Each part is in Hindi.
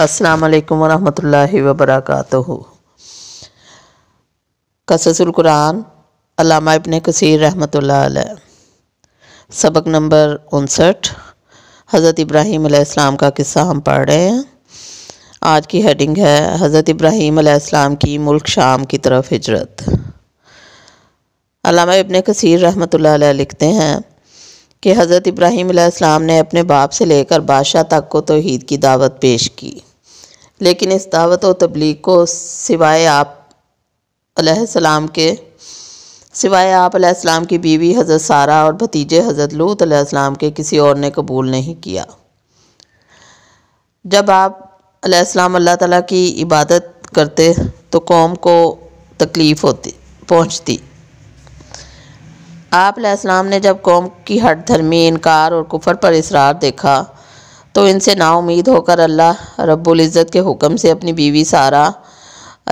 अस्सलाम वालेकुम रहमतुल्लाहि व बरकातहू कससुल कुरान अलामा इब्ने कसीर रहमतुल्लाह अलैह सबक नंबर उनसठ हज़रत इब्राहीम अलैहिस्सलाम का किस्सा हम पढ़ रहे हैं आज की हेडिंग है हज़रत इब्राहीम अलैहिस्सलाम की मुल्क शाम की तरफ हिजरत अलामा इब्ने कसीर रहमतुल्लाह अलैह लिखते हैं कि हज़रत इब्राहीम ने अपने बाप से लेकर बादशाह तक को तोहद की दावत पेश की लेकिन इस दावत व तबलीग को सिवाय आप सलाम के सिवाय आप सलाम की बीवी हज़रत सारा और भतीजे हज़रत लूत सलाम के किसी और ने कबूल नहीं किया जब आप सलाम अल्लाह ताला की इबादत करते तो कौम को तकलीफ़ होती पहुँचती आप सलाम ने जब कौम की हट धर्मी इनकार और कुफर पर इसरार देखा तो इनसे नाउमीद होकर अल्लाह इज़्ज़त के हुक्म से अपनी बीवी सारा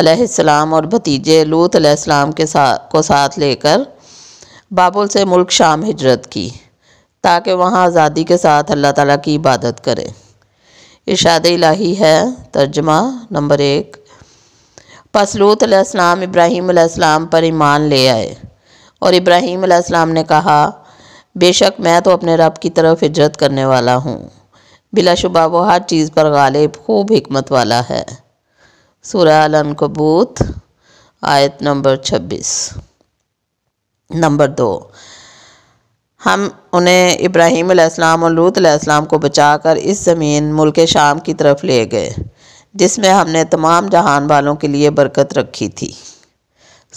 अलैहिस्सलाम और भतीजे लूत अलैहिस्सलाम के साथ को साथ लेकर बाबुल से मुल्क शाम हिजरत की ताकि वहाँ आज़ादी के साथ अल्लाह ताला की इबादत करें इशाद इलाही है तर्जमा नंबर एक पसलूत अलैहिस्सलाम इब्राहीम अलैहिस्सलाम पर ईमान ले आए और इब्राहीम अलैहिस्सलाम ने कहा बेशक मैं तो अपने रब की तरफ हिजरत करने वाला हूँ बिलाशुबा वो हर चीज़ पर गालिब खूब हमत वाला है सूर्य कबूत आयत नंबर छब्बीस नंबर दो हम उन्हें इब्राहिम अलैहिस्सलाम और लूत अलैहिस्सलाम को बचाकर इस ज़मीन मुल्क शाम की तरफ ले गए जिसमें हमने तमाम जहान वालों के लिए बरकत रखी थी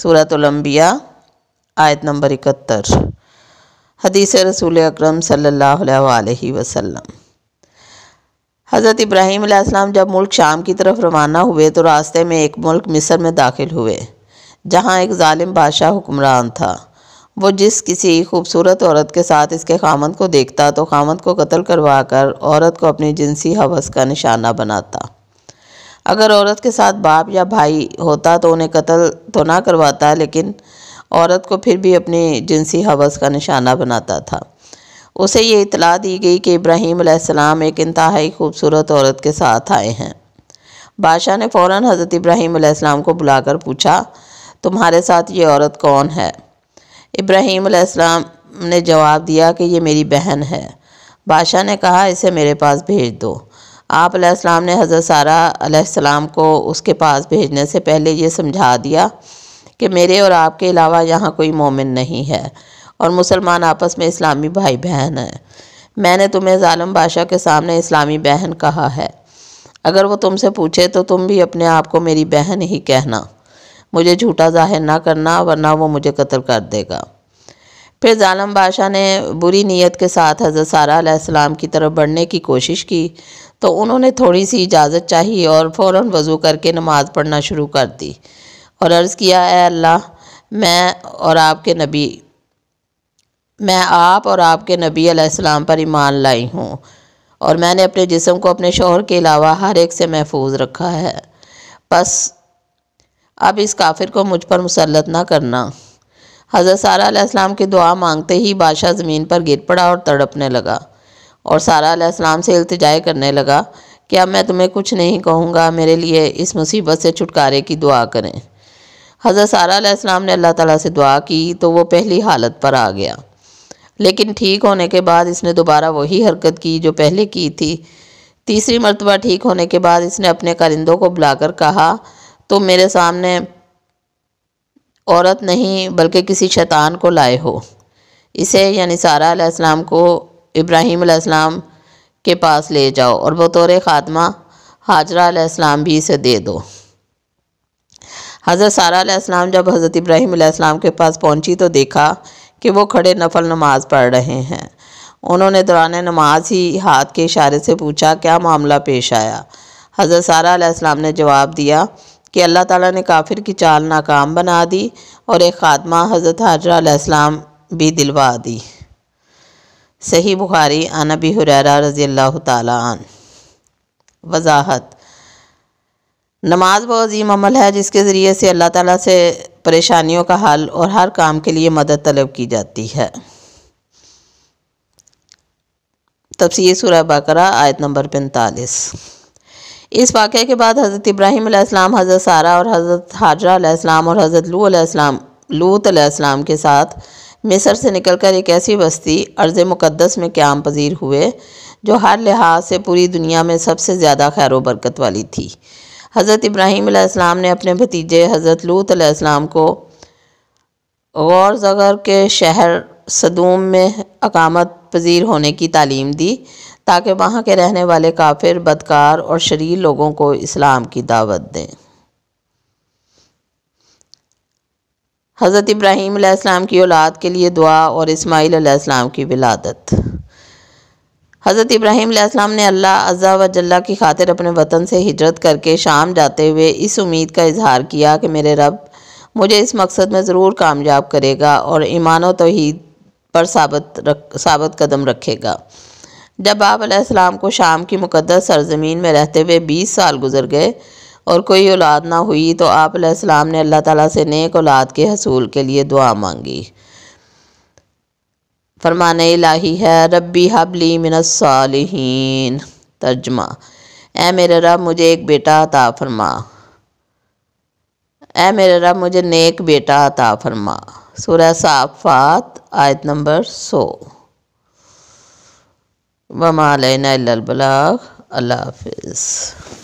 सूरतलम्बिया आयत नंबर इकहत्तर हदीस रसूल अक्रम सल्ला वसम हज़रत इब्राहिम आसमाम जब मुल्क शाम की तरफ रवाना हुए तो रास्ते में एक मुल्क मिस्र में दाखिल हुए जहाँ एक ालिम बादशाह हुक्मरान था वो जिस किसी खूबसूरत औरत के साथ इसके खामद को देखता तो खामद को कत्ल करवा कर औरत को अपनी जिनसी हवस का निशाना बनाता अगर औरत के साथ बाप या भाई होता तो उन्हें कत्ल तो ना करवाता लेकिन औरत को फिर भी अपनी जिनसी हवस का निशाना बनाता था उसे ये इतला दी गई कि इब्राहीम एक इंतहाई खूबसूरत औरत के साथ आए हैं बादशाह ने फ़ौर हज़रत इब्राहीम सलाम को बुलाकर पूछा तुम्हारे साथ ये औरत कौन है इब्राहीम ने जवाब दिया कि ये मेरी बहन है बादशाह ने कहा इसे मेरे पास भेज दो आप सलाम ने हज़रत सारा सलाम को उसके पास भेजने से पहले ये समझा दिया कि मेरे और आपके अलावा यहाँ कोई मोमिन नहीं है और मुसलमान आपस में इस्लामी भाई बहन हैं मैंने तुम्हें ालम बादशाह के सामने इस्लामी बहन कहा है अगर वो तुमसे पूछे तो तुम भी अपने आप को मेरी बहन ही कहना मुझे झूठा जाहिर ना करना वरना वो मुझे कत्ल कर देगा फिर ालम बादशाह ने बुरी नीयत के साथ हज़रत सारा की तरफ बढ़ने की कोशिश की तो उन्होंने थोड़ी सी इजाज़त चाही और फ़ौर वज़ू करके नमाज़ पढ़ना शुरू कर दी और अर्ज़ किया अल्लाह मैं और आपके नबी मैं आप और आपके नबी अलैहिस्सलाम पर ईमान लाई हूँ और मैंने अपने जिस्म को अपने शोहर के अलावा हर एक से महफूज रखा है बस अब इस काफिर को मुझ पर मुसलत ना करना हज़रत सारा आसलाम की दुआ मांगते ही बादशाह ज़मीन पर गिर पड़ा और तड़पने लगा और सारा आसलाम से अल्तजा करने लगा कि अब मैं तुम्हें कुछ नहीं कहूँगा मेरे लिए इस मुसीबत से छुटकारे की दुआ करें हज़रत सारा आसलाम ने अल्लाह ताला से दुआ की तो वो पहली हालत पर आ गया लेकिन ठीक होने के बाद इसने दोबारा वही हरकत की जो पहले की थी तीसरी मरतबा ठीक होने के बाद इसने अपने कारिंदों को बुलाकर कहा तुम तो मेरे सामने औरत नहीं बल्कि किसी शैतान को लाए हो इसे यानी सारा आसमाम को इब्राहिम आसमाम के पास ले जाओ और बतौर ख़ात्मा हाजरा आसमाम भी इसे दे दो हज़रत सारा आसमाम जब हज़रत इब्राहिम आसमाम के पास पहुंची तो देखा कि वो खड़े नफल नमाज पढ़ रहे हैं उन्होंने दौरान नमाज ही हाथ के इशारे से पूछा क्या मामला पेश आया हज़रत सारा आलाम ने जवाब दिया कि अल्लाह ताला ने काफिर की चाल नाकाम बना दी और एक खात्मा हज़रत हाजराम भी दिलवा दी सही बुखारी अनबी हुररा रज़ी अल्लाह तन वजाहत नमाज वो अजीम अमल है जिसके ज़रिए से अल्लाह ताला से परेशानियों का हल और हर काम के लिए मदद तलब की जाती है तफसीर सुर बकरा आयत नंबर पैंतालीस इस वाक़े के बाद हज़रत इब्राहिम अलैहिस्सलाम हज़रत सारा और हज़रत हाजरा अलैहिस्सलाम और हज़रत लू अलैहिस्सलाम लूत अलैहिस्सलाम के साथ मिस्र से निकलकर एक ऐसी बस्ती अर्ज़ मुक़दस में क्याम पजीर हुए जो हर लिहाज से पूरी दुनिया में सबसे ज़्यादा खैर बरकत वाली थी हज़रत इब्राहीम अलैहिस्सलाम ने अपने भतीजे हज़रत लूत अलैहिस्सलाम को गौर जगर के शहर सदूम में अकामत पजीर होने की तालीम दी ताकि वहाँ के रहने वाले काफिर बदकार और शरीर लोगों को इस्लाम की दावत दें हज़रत इब्राहीम की औलाद के लिए दुआ और इसमाईल की विलादत हज़रत इब्राहिम आसमाम ने अल्लाह अज़ा व जल्ला की खातिर अपने वतन से हिजरत करके शाम जाते हुए इस उम्मीद का इजहार किया कि मेरे रब मुझे इस मकसद में ज़रूर कामयाब करेगा और ईमान तोहद पर साबत रख साबत कदम रखेगा जब आप को शाम की मुकदस सरजमीन में रहते हुए बीस साल गुजर गए और कोई औलाद ना हुई तो आप ने अल्लाह ताला से नेक औलाद के हसूल के लिए दुआ मांगी फरमान इलाही है रबी हबली मिनसालहीन तर्जमा ए मेरे रब मुझे एक बेटा अता फरमा ए मेरे रब मुझे नेक बेटा अता फरमा सुरह साफ़ात आयत नंबर सो वमा अलबलाग अल्लाह हाफिज़